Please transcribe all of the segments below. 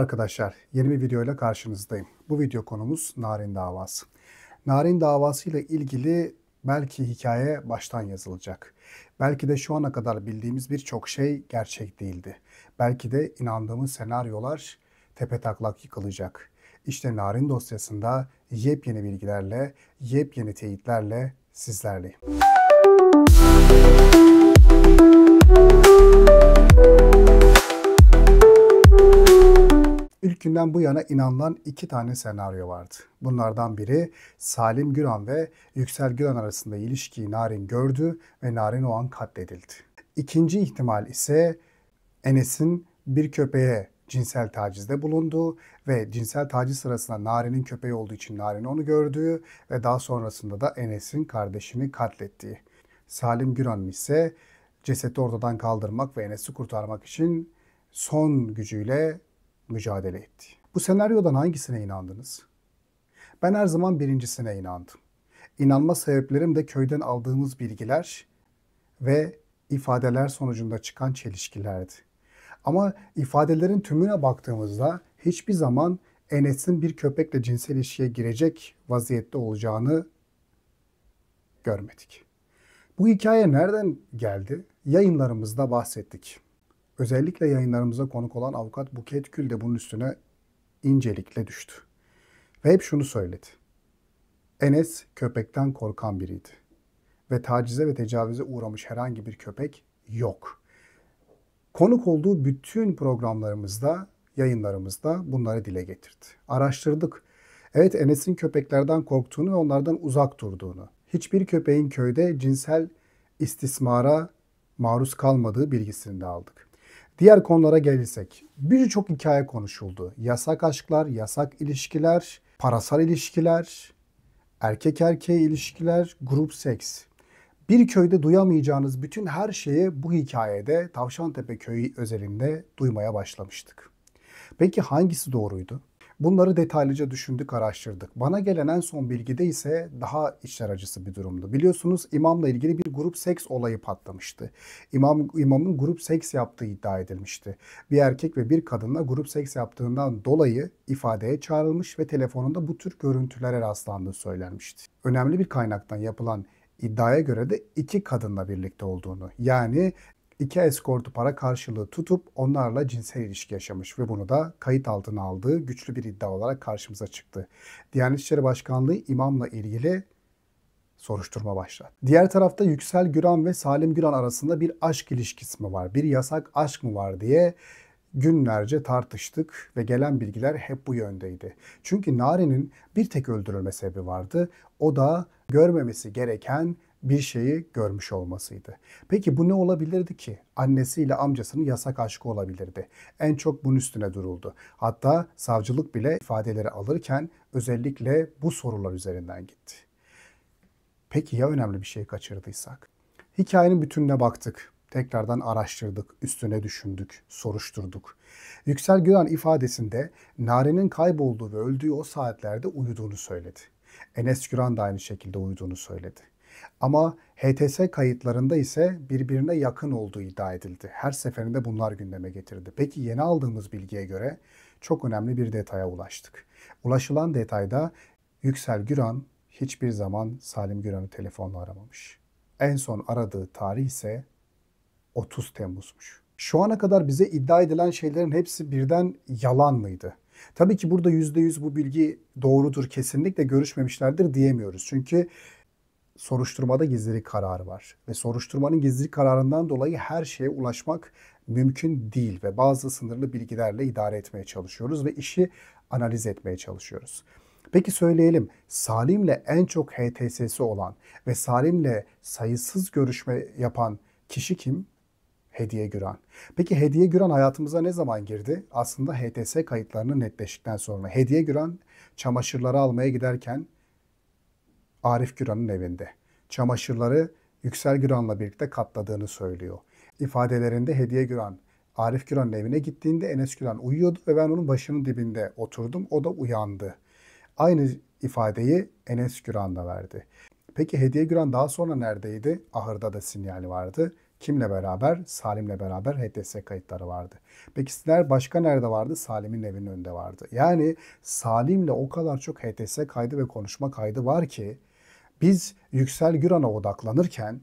Arkadaşlar yeni bir videoyla karşınızdayım. Bu video konumuz Narin davası. Narin davası ile ilgili belki hikaye baştan yazılacak. Belki de şu ana kadar bildiğimiz birçok şey gerçek değildi. Belki de inandığımız senaryolar tepe taklak yıkılacak. İşte Narin dosyasında yepyeni bilgilerle, yepyeni teyitlerle sizlerleyim. İlk günden bu yana inanılan iki tane senaryo vardı. Bunlardan biri Salim Güran ve Yüksel Güran arasında ilişkiyi Narin gördü ve Narin o an katledildi. İkinci ihtimal ise Enes'in bir köpeğe cinsel tacizde bulunduğu ve cinsel taciz sırasında Narin'in köpeği olduğu için Narin onu gördüğü ve daha sonrasında da Enes'in kardeşini katlettiği. Salim Güran'ın ise cesedi ortadan kaldırmak ve Enes'i kurtarmak için son gücüyle mücadele etti. Bu senaryodan hangisine inandınız? Ben her zaman birincisine inandım. İnanma sebeplerim de köyden aldığımız bilgiler ve ifadeler sonucunda çıkan çelişkilerdi. Ama ifadelerin tümüne baktığımızda hiçbir zaman Enes'in bir köpekle cinsel ilişkiye girecek vaziyette olacağını görmedik. Bu hikaye nereden geldi? Yayınlarımızda bahsettik. Özellikle yayınlarımıza konuk olan avukat Buket Gül de bunun üstüne incelikle düştü. Ve hep şunu söyledi. Enes köpekten korkan biriydi. Ve tacize ve tecavüze uğramış herhangi bir köpek yok. Konuk olduğu bütün programlarımızda, yayınlarımızda bunları dile getirdi. Araştırdık. Evet Enes'in köpeklerden korktuğunu ve onlardan uzak durduğunu, hiçbir köpeğin köyde cinsel istismara maruz kalmadığı bilgisini de aldık. Diğer konulara gelirsek. Birçok hikaye konuşuldu. Yasak aşklar, yasak ilişkiler, parasal ilişkiler, erkek erkeğe ilişkiler, grup seks. Bir köyde duyamayacağınız bütün her şeyi bu hikayede Tavşantepe Köyü özelinde duymaya başlamıştık. Peki hangisi doğruydu? Bunları detaylıca düşündük, araştırdık. Bana gelen en son bilgide ise daha içler acısı bir durumdu. Biliyorsunuz imamla ilgili bir grup seks olayı patlamıştı. İmam, imamın grup seks yaptığı iddia edilmişti. Bir erkek ve bir kadınla grup seks yaptığından dolayı ifadeye çağrılmış ve telefonunda bu tür görüntülere rastlandığı söylenmişti. Önemli bir kaynaktan yapılan iddiaya göre de iki kadınla birlikte olduğunu yani iki eskortu para karşılığı tutup onlarla cinsel ilişki yaşamış ve bunu da kayıt altına aldığı güçlü bir iddia olarak karşımıza çıktı. Diyanet İşleri Başkanlığı imamla ilgili soruşturma başladı. Diğer tarafta Yüksel Güran ve Salim Güran arasında bir aşk ilişkisi mi var? Bir yasak aşk mı var diye günlerce tartıştık ve gelen bilgiler hep bu yöndeydi. Çünkü Nare'nin bir tek öldürülme sebebi vardı. O da görmemesi gereken bir şeyi görmüş olmasıydı. Peki bu ne olabilirdi ki? Annesiyle amcasının yasak aşkı olabilirdi. En çok bunun üstüne duruldu. Hatta savcılık bile ifadeleri alırken özellikle bu sorular üzerinden gitti. Peki ya önemli bir şey kaçırdıysak? Hikayenin bütününe baktık. Tekrardan araştırdık, üstüne düşündük, soruşturduk. Yüksel Güran ifadesinde Nare'nin kaybolduğu ve öldüğü o saatlerde uyuduğunu söyledi. Enes Güran da aynı şekilde uyuduğunu söyledi. Ama HTS kayıtlarında ise birbirine yakın olduğu iddia edildi. Her seferinde bunlar gündeme getirdi. Peki yeni aldığımız bilgiye göre çok önemli bir detaya ulaştık. Ulaşılan detayda Yüksel Güran hiçbir zaman Salim Güran'ı telefonla aramamış. En son aradığı tarih ise 30 Temmuz'muş. Şu ana kadar bize iddia edilen şeylerin hepsi birden yalan mıydı? Tabii ki burada %100 bu bilgi doğrudur, kesinlikle görüşmemişlerdir diyemiyoruz. Çünkü soruşturmada gizlilik kararı var. Ve soruşturmanın gizlilik kararından dolayı her şeye ulaşmak mümkün değil ve bazı sınırlı bilgilerle idare etmeye çalışıyoruz ve işi analiz etmeye çalışıyoruz. Peki söyleyelim Salim'le en çok HTS'si olan ve Salim'le sayısız görüşme yapan kişi kim? Hediye Güran. Peki Hediye Güran hayatımıza ne zaman girdi? Aslında HTS kayıtlarını netleştikten sonra. Hediye Güran çamaşırları almaya giderken Arif Güran'ın evinde. Çamaşırları Yüksel Güran'la birlikte katladığını söylüyor. İfadelerinde Hediye Güran, Arif Güran'ın evine gittiğinde Enes Güran uyuyordu ve ben onun başının dibinde oturdum. O da uyandı. Aynı ifadeyi Enes Güran da verdi. Peki Hediye Güran daha sonra neredeydi? Ahırda da sinyal vardı. Kimle beraber? Salim'le beraber HDS kayıtları vardı. Peki Siner başka nerede vardı? Salim'in evinin önünde vardı. Yani Salim'le o kadar çok HDS kaydı ve konuşma kaydı var ki biz Yüksel Güran'a odaklanırken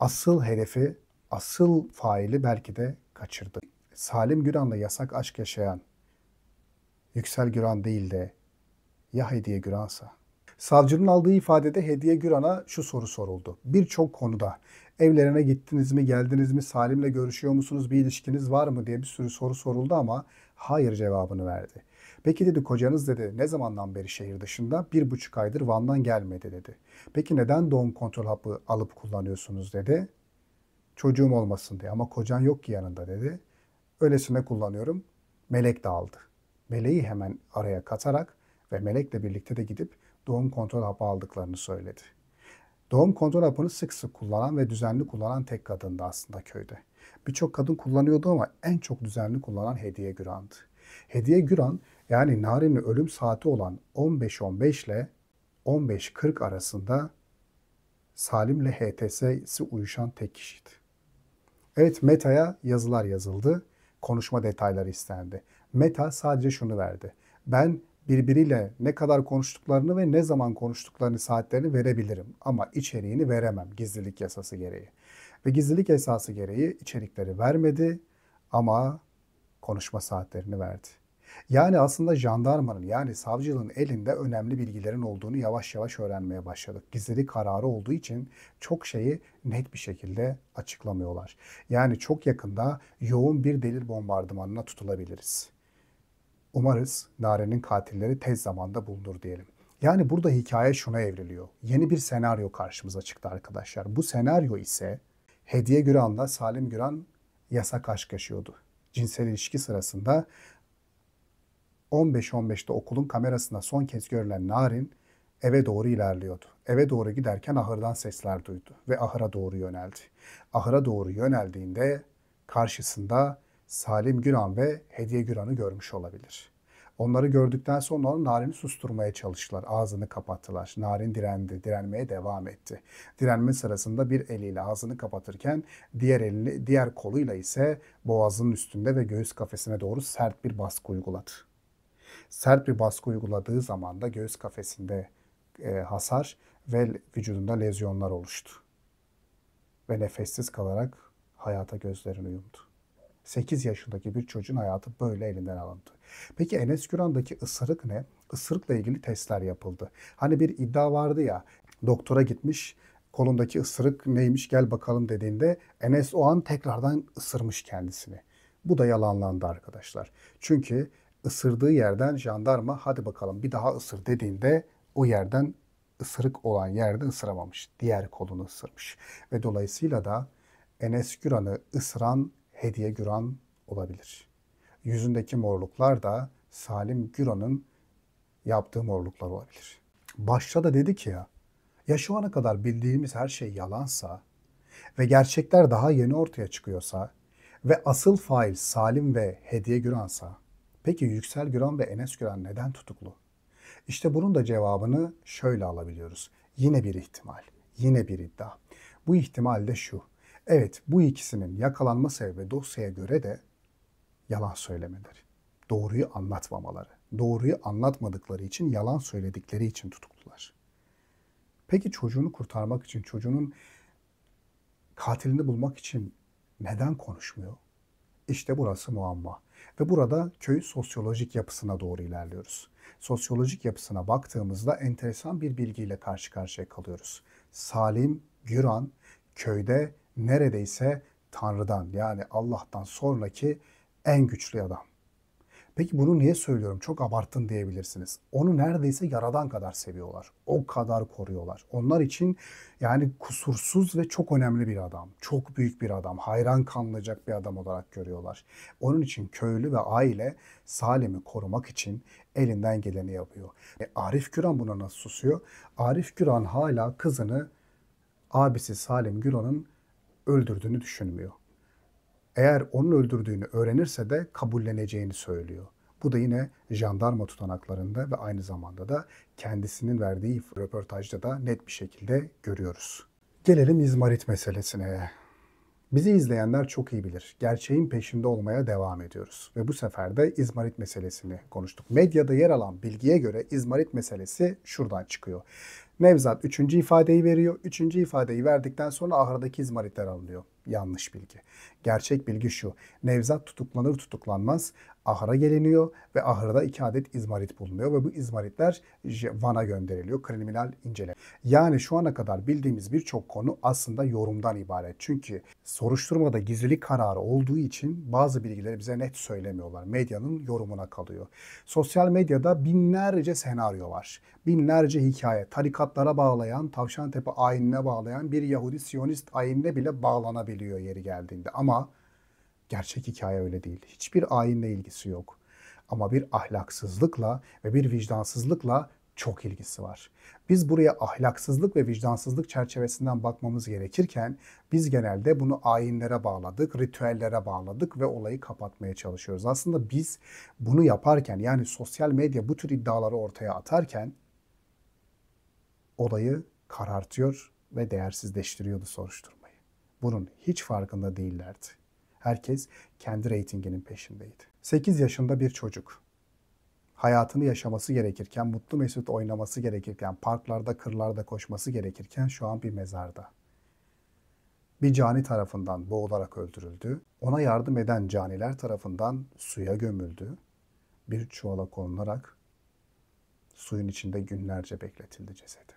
asıl hedefi, asıl faili belki de kaçırdı. Salim Güran'la yasak aşk yaşayan Yüksel Güran değil de ya Hediye Güran'sa? Savcının aldığı ifadede Hediye Güran'a şu soru soruldu. Birçok konuda evlerine gittiniz mi, geldiniz mi, Salim'le görüşüyor musunuz, bir ilişkiniz var mı diye bir sürü soru soruldu ama hayır cevabını verdi. Peki dedi kocanız dedi ne zamandan beri şehir dışında? Bir buçuk aydır Van'dan gelmedi dedi. Peki neden doğum kontrol hapı alıp kullanıyorsunuz dedi. Çocuğum olmasın diye ama kocan yok ki yanında dedi. Öylesine kullanıyorum. Melek de aldı. Meleği hemen araya katarak ve melekle birlikte de gidip doğum kontrol hapı aldıklarını söyledi. Doğum kontrol hapını sık sık kullanan ve düzenli kullanan tek kadındı aslında köyde. Birçok kadın kullanıyordu ama en çok düzenli kullanan Hediye Güran'dı. Hediye Güran yani Narin'in ölüm saati olan 15.15 ile 15.40 arasında Salim'le HTS'si uyuşan tek kişiydi. Evet Meta'ya yazılar yazıldı, konuşma detayları istendi. Meta sadece şunu verdi. Ben birbiriyle ne kadar konuştuklarını ve ne zaman konuştuklarını saatlerini verebilirim ama içeriğini veremem gizlilik yasası gereği. Ve gizlilik yasası gereği içerikleri vermedi ama konuşma saatlerini verdi. Yani aslında jandarmanın yani savcılığın elinde önemli bilgilerin olduğunu yavaş yavaş öğrenmeye başladık. Gizli kararı olduğu için çok şeyi net bir şekilde açıklamıyorlar. Yani çok yakında yoğun bir delil bombardımanına tutulabiliriz. Umarız Nare'nin katilleri tez zamanda bulunur diyelim. Yani burada hikaye şuna evriliyor. Yeni bir senaryo karşımıza çıktı arkadaşlar. Bu senaryo ise Hediye Güran'la Salim Güran yasak aşk yaşıyordu. Cinsel ilişki sırasında 15-15'te okulun kamerasına son kez görülen Narin eve doğru ilerliyordu. Eve doğru giderken ahırdan sesler duydu ve ahıra doğru yöneldi. Ahıra doğru yöneldiğinde karşısında Salim Güran ve Hediye Güran'ı görmüş olabilir. Onları gördükten sonra Narin'i susturmaya çalıştılar. Ağzını kapattılar. Narin direndi. Direnmeye devam etti. Direnme sırasında bir eliyle ağzını kapatırken diğer elini, diğer koluyla ise boğazının üstünde ve göğüs kafesine doğru sert bir baskı uyguladı. Sert bir baskı uyguladığı zaman da göğüs kafesinde e, hasar ve vücudunda lezyonlar oluştu. Ve nefessiz kalarak hayata gözlerini yumdu. 8 yaşındaki bir çocuğun hayatı böyle elinden alındı. Peki Enes Güran'daki ısırık ne? Isırıkla ilgili testler yapıldı. Hani bir iddia vardı ya doktora gitmiş kolundaki ısırık neymiş gel bakalım dediğinde Enes o an tekrardan ısırmış kendisini. Bu da yalanlandı arkadaşlar. Çünkü ısırdığı yerden jandarma hadi bakalım bir daha ısır dediğinde o yerden ısırık olan yerde ısıramamış. Diğer kolunu ısırmış. Ve dolayısıyla da Enes Güran'ı ısıran Hediye Güran olabilir. Yüzündeki morluklar da Salim Güran'ın yaptığı morluklar olabilir. Başta da dedi ki ya, ya şu ana kadar bildiğimiz her şey yalansa ve gerçekler daha yeni ortaya çıkıyorsa ve asıl fail Salim ve Hediye Güran'sa Peki Yüksel Güran ve Enes Güran neden tutuklu? İşte bunun da cevabını şöyle alabiliyoruz. Yine bir ihtimal, yine bir iddia. Bu ihtimal de şu. Evet bu ikisinin yakalanma sebebi dosyaya göre de yalan söylemeleri. Doğruyu anlatmamaları. Doğruyu anlatmadıkları için, yalan söyledikleri için tutuklular. Peki çocuğunu kurtarmak için, çocuğunun katilini bulmak için neden konuşmuyor? İşte burası muamma. Ve burada köy sosyolojik yapısına doğru ilerliyoruz. Sosyolojik yapısına baktığımızda enteresan bir bilgiyle karşı karşıya kalıyoruz. Salim Güran köyde neredeyse Tanrı'dan yani Allah'tan sonraki en güçlü adam. Peki bunu niye söylüyorum? Çok abarttın diyebilirsiniz. Onu neredeyse yaradan kadar seviyorlar. O kadar koruyorlar. Onlar için yani kusursuz ve çok önemli bir adam. Çok büyük bir adam. Hayran kalınacak bir adam olarak görüyorlar. Onun için köylü ve aile Salim'i korumak için elinden geleni yapıyor. E Arif Güran buna nasıl susuyor? Arif Güran hala kızını abisi Salim Güran'ın öldürdüğünü düşünmüyor. Eğer onun öldürdüğünü öğrenirse de kabulleneceğini söylüyor. Bu da yine jandarma tutanaklarında ve aynı zamanda da kendisinin verdiği röportajda da net bir şekilde görüyoruz. Gelelim İzmarit meselesine. Bizi izleyenler çok iyi bilir. Gerçeğin peşinde olmaya devam ediyoruz. Ve bu sefer de İzmarit meselesini konuştuk. Medyada yer alan bilgiye göre İzmarit meselesi şuradan çıkıyor. Nevzat üçüncü ifadeyi veriyor. Üçüncü ifadeyi verdikten sonra ahırdaki izmaritler alınıyor. Yanlış bilgi. Gerçek bilgi şu. Nevzat tutuklanır tutuklanmaz Ahır'a geliniyor ve Ahır'da iki adet izmarit bulunuyor ve bu izmaritler Van'a gönderiliyor. Kriminal inceleme. Yani şu ana kadar bildiğimiz birçok konu aslında yorumdan ibaret. Çünkü soruşturmada gizlilik kararı olduğu için bazı bilgileri bize net söylemiyorlar. Medyanın yorumuna kalıyor. Sosyal medyada binlerce senaryo var. Binlerce hikaye. Tarikatlara bağlayan, Tavşantepe ayinine bağlayan bir Yahudi Siyonist ayinine bile bağlanabiliyor yeri geldiğinde. Ama Gerçek hikaye öyle değil. Hiçbir ayinle ilgisi yok. Ama bir ahlaksızlıkla ve bir vicdansızlıkla çok ilgisi var. Biz buraya ahlaksızlık ve vicdansızlık çerçevesinden bakmamız gerekirken biz genelde bunu ayinlere bağladık, ritüellere bağladık ve olayı kapatmaya çalışıyoruz. Aslında biz bunu yaparken yani sosyal medya bu tür iddiaları ortaya atarken olayı karartıyor ve değersizleştiriyordu soruşturmayı. Bunun hiç farkında değillerdi. Herkes kendi reytinginin peşindeydi. 8 yaşında bir çocuk hayatını yaşaması gerekirken, mutlu mesut oynaması gerekirken, parklarda, kırlarda koşması gerekirken şu an bir mezarda. Bir cani tarafından boğularak öldürüldü. Ona yardım eden caniler tarafından suya gömüldü. Bir çuvala konularak suyun içinde günlerce bekletildi cesedi.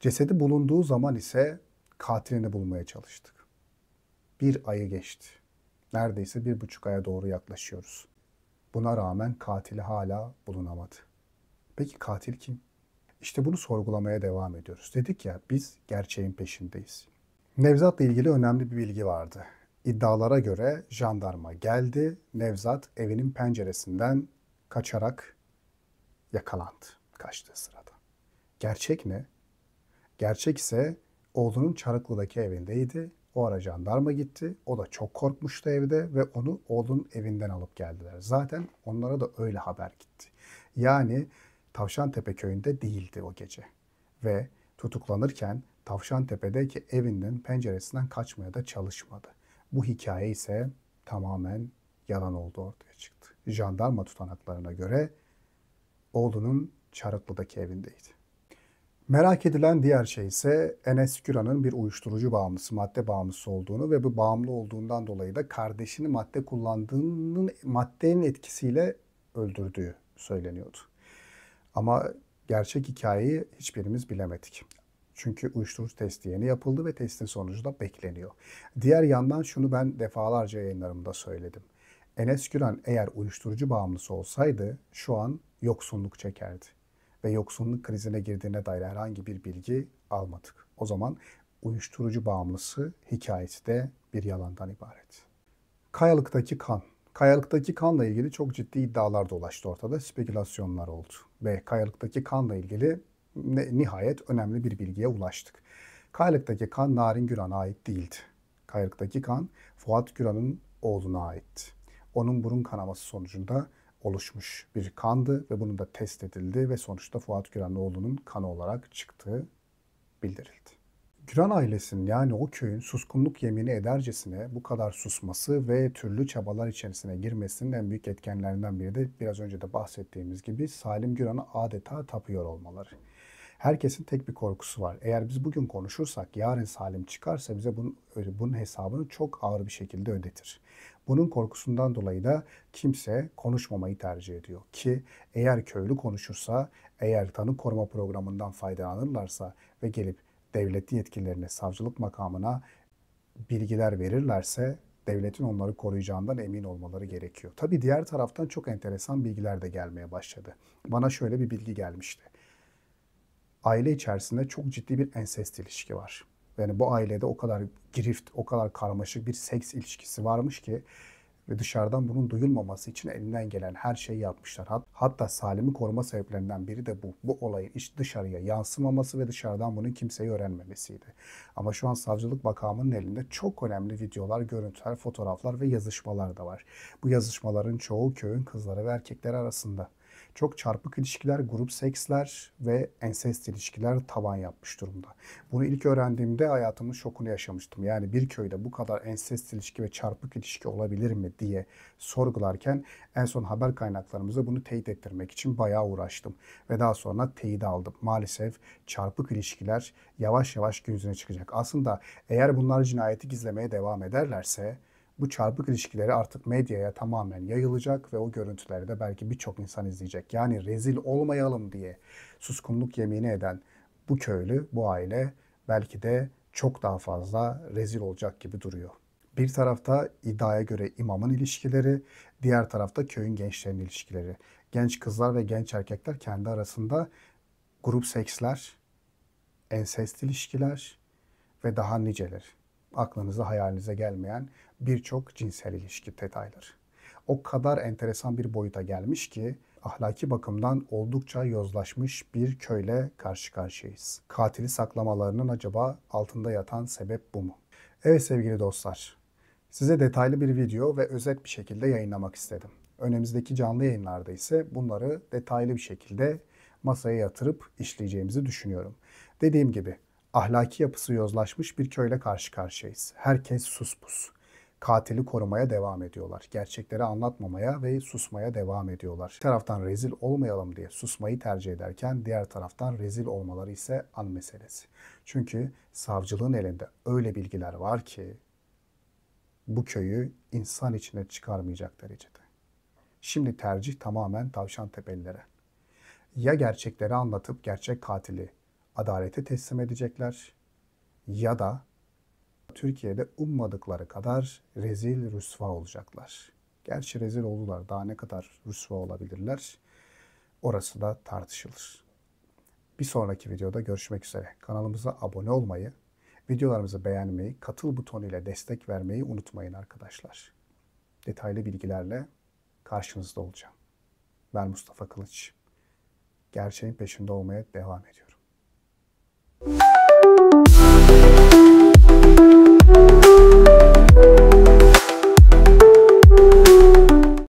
Cesedi bulunduğu zaman ise katilini bulmaya çalıştık. Bir ayı geçti. Neredeyse bir buçuk aya doğru yaklaşıyoruz. Buna rağmen katili hala bulunamadı. Peki katil kim? İşte bunu sorgulamaya devam ediyoruz. Dedik ya biz gerçeğin peşindeyiz. Nevzat'la ilgili önemli bir bilgi vardı. İddialara göre jandarma geldi. Nevzat evinin penceresinden kaçarak yakalandı. Kaçtı sırada. Gerçek ne? Gerçek ise oğlunun Çarıklı'daki evindeydi o ara jandarma gitti. O da çok korkmuştu evde ve onu oğlunun evinden alıp geldiler. Zaten onlara da öyle haber gitti. Yani Tavşantepe köyünde değildi o gece. Ve tutuklanırken Tavşantepe'deki evinin penceresinden kaçmaya da çalışmadı. Bu hikaye ise tamamen yalan oldu ortaya çıktı. Jandarma tutanaklarına göre oğlunun Çarıklı'daki evindeydi. Merak edilen diğer şey ise Enes Güran'ın bir uyuşturucu bağımlısı, madde bağımlısı olduğunu ve bu bağımlı olduğundan dolayı da kardeşini madde kullandığının maddenin etkisiyle öldürdüğü söyleniyordu. Ama gerçek hikayeyi hiçbirimiz bilemedik. Çünkü uyuşturucu testi yeni yapıldı ve testin sonucu da bekleniyor. Diğer yandan şunu ben defalarca yayınlarımda söyledim. Enes Güran eğer uyuşturucu bağımlısı olsaydı şu an yoksunluk çekerdi ve yoksunluk krizine girdiğine dair herhangi bir bilgi almadık. O zaman uyuşturucu bağımlısı hikayesi de bir yalandan ibaret. Kayalıktaki kan. Kayalıktaki kanla ilgili çok ciddi iddialar dolaştı ortada, spekülasyonlar oldu. Ve Kayalıktaki kanla ilgili nihayet önemli bir bilgiye ulaştık. Kayalıktaki kan Narin Güran'a ait değildi. Kayalıktaki kan Fuat Güran'ın oğluna aitti. Onun burun kanaması sonucunda oluşmuş bir kandı ve bunun da test edildi ve sonuçta Fuat Güranoğlu'nun kanı olarak çıktığı bildirildi. Güran ailesinin yani o köyün suskunluk yemini edercesine bu kadar susması ve türlü çabalar içerisine girmesinin en büyük etkenlerinden biri de biraz önce de bahsettiğimiz gibi Salim Güran'a adeta tapıyor olmaları. Herkesin tek bir korkusu var. Eğer biz bugün konuşursak yarın salim çıkarsa bize bunun, bunun hesabını çok ağır bir şekilde ödetir. Bunun korkusundan dolayı da kimse konuşmamayı tercih ediyor. Ki eğer köylü konuşursa, eğer tanık koruma programından faydalanırlarsa ve gelip devleti yetkililerine, savcılık makamına bilgiler verirlerse devletin onları koruyacağından emin olmaları gerekiyor. Tabii diğer taraftan çok enteresan bilgiler de gelmeye başladı. Bana şöyle bir bilgi gelmişti aile içerisinde çok ciddi bir ensest ilişki var. Yani bu ailede o kadar girift, o kadar karmaşık bir seks ilişkisi varmış ki ve dışarıdan bunun duyulmaması için elinden gelen her şeyi yapmışlar. Hat, hatta Salim'i koruma sebeplerinden biri de bu. Bu olayın iç dışarıya yansımaması ve dışarıdan bunun kimseyi öğrenmemesiydi. Ama şu an savcılık bakamının elinde çok önemli videolar, görüntüler, fotoğraflar ve yazışmalar da var. Bu yazışmaların çoğu köyün kızları ve erkekleri arasında çok çarpık ilişkiler, grup seksler ve ensest ilişkiler tavan yapmış durumda. Bunu ilk öğrendiğimde hayatımın şokunu yaşamıştım. Yani bir köyde bu kadar ensest ilişki ve çarpık ilişki olabilir mi diye sorgularken en son haber kaynaklarımıza bunu teyit ettirmek için bayağı uğraştım. Ve daha sonra teyit aldım. Maalesef çarpık ilişkiler yavaş yavaş gün yüzüne çıkacak. Aslında eğer bunlar cinayeti gizlemeye devam ederlerse bu çarpık ilişkileri artık medyaya tamamen yayılacak ve o görüntüleri de belki birçok insan izleyecek. Yani rezil olmayalım diye suskunluk yemini eden bu köylü, bu aile belki de çok daha fazla rezil olacak gibi duruyor. Bir tarafta iddiaya göre imamın ilişkileri, diğer tarafta köyün gençlerin ilişkileri. Genç kızlar ve genç erkekler kendi arasında grup seksler, ensest ilişkiler ve daha niceler aklınıza hayalinize gelmeyen birçok cinsel ilişki detayları. O kadar enteresan bir boyuta gelmiş ki ahlaki bakımdan oldukça yozlaşmış bir köyle karşı karşıyayız. Katili saklamalarının acaba altında yatan sebep bu mu? Evet sevgili dostlar, size detaylı bir video ve özet bir şekilde yayınlamak istedim. Önümüzdeki canlı yayınlarda ise bunları detaylı bir şekilde masaya yatırıp işleyeceğimizi düşünüyorum. Dediğim gibi ahlaki yapısı yozlaşmış bir köyle karşı karşıyayız. Herkes sus pus. Katili korumaya devam ediyorlar. Gerçekleri anlatmamaya ve susmaya devam ediyorlar. Bir taraftan rezil olmayalım diye susmayı tercih ederken diğer taraftan rezil olmaları ise an meselesi. Çünkü savcılığın elinde öyle bilgiler var ki bu köyü insan içine çıkarmayacak derecede. Şimdi tercih tamamen tavşan tepelilere. Ya gerçekleri anlatıp gerçek katili adalete teslim edecekler ya da Türkiye'de ummadıkları kadar rezil rüsva olacaklar. Gerçi rezil oldular. Daha ne kadar rüsva olabilirler? Orası da tartışılır. Bir sonraki videoda görüşmek üzere. Kanalımıza abone olmayı, videolarımızı beğenmeyi, katıl butonu ile destek vermeyi unutmayın arkadaşlar. Detaylı bilgilerle karşınızda olacağım. Ben Mustafa Kılıç. Gerçeğin peşinde olmaya devam ediyorum.